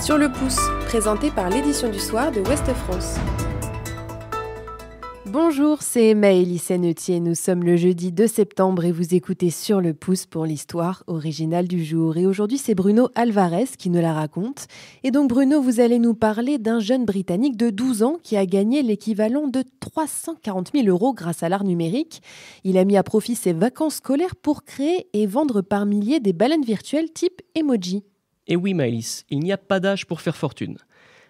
Sur le pouce, présenté par l'édition du soir de Ouest France. Bonjour, c'est Maëlys Sennetier. Nous sommes le jeudi 2 septembre et vous écoutez Sur le pouce pour l'histoire originale du jour. Et aujourd'hui, c'est Bruno Alvarez qui nous la raconte. Et donc, Bruno, vous allez nous parler d'un jeune Britannique de 12 ans qui a gagné l'équivalent de 340 000 euros grâce à l'art numérique. Il a mis à profit ses vacances scolaires pour créer et vendre par milliers des baleines virtuelles type emoji. Et oui, Maëlys, il n'y a pas d'âge pour faire fortune.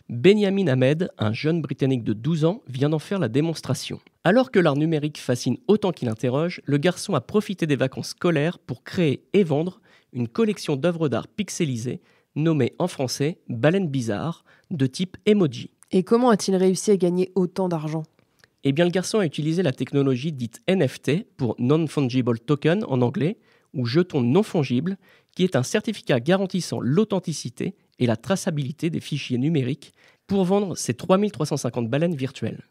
Benjamin Ahmed, un jeune Britannique de 12 ans, vient d'en faire la démonstration. Alors que l'art numérique fascine autant qu'il interroge, le garçon a profité des vacances scolaires pour créer et vendre une collection d'œuvres d'art pixelisées, nommée en français Baleine Bizarre, de type emoji. Et comment a-t-il réussi à gagner autant d'argent Eh bien, le garçon a utilisé la technologie dite NFT pour Non-Fungible Token en anglais, ou jeton non fongible, qui est un certificat garantissant l'authenticité et la traçabilité des fichiers numériques pour vendre ses 3350 baleines virtuelles.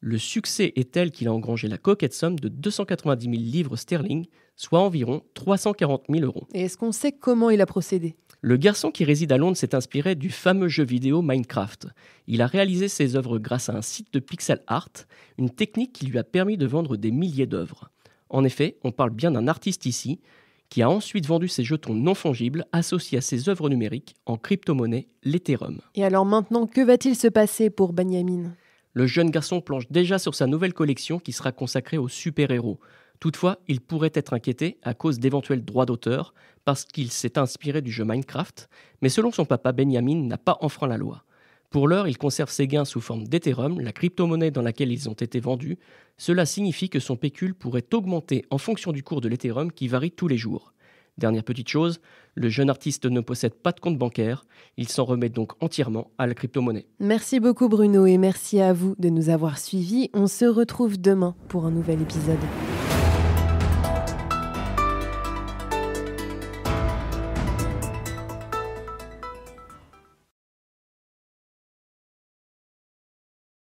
Le succès est tel qu'il a engrangé la coquette somme de 290 000 livres sterling, soit environ 340 000 euros. Et est-ce qu'on sait comment il a procédé Le garçon qui réside à Londres s'est inspiré du fameux jeu vidéo Minecraft. Il a réalisé ses œuvres grâce à un site de pixel art, une technique qui lui a permis de vendre des milliers d'œuvres. En effet, on parle bien d'un artiste ici qui a ensuite vendu ses jetons non fongibles associés à ses œuvres numériques en crypto-monnaie, l'Ethereum. Et alors maintenant, que va-t-il se passer pour Benjamin Le jeune garçon planche déjà sur sa nouvelle collection qui sera consacrée aux super-héros. Toutefois, il pourrait être inquiété à cause d'éventuels droits d'auteur parce qu'il s'est inspiré du jeu Minecraft, mais selon son papa, Benjamin n'a pas enfreint la loi. Pour l'heure, il conserve ses gains sous forme d'Ethereum, la crypto-monnaie dans laquelle ils ont été vendus. Cela signifie que son pécule pourrait augmenter en fonction du cours de l'Ethereum qui varie tous les jours. Dernière petite chose, le jeune artiste ne possède pas de compte bancaire, il s'en remet donc entièrement à la crypto-monnaie. Merci beaucoup Bruno et merci à vous de nous avoir suivis. On se retrouve demain pour un nouvel épisode.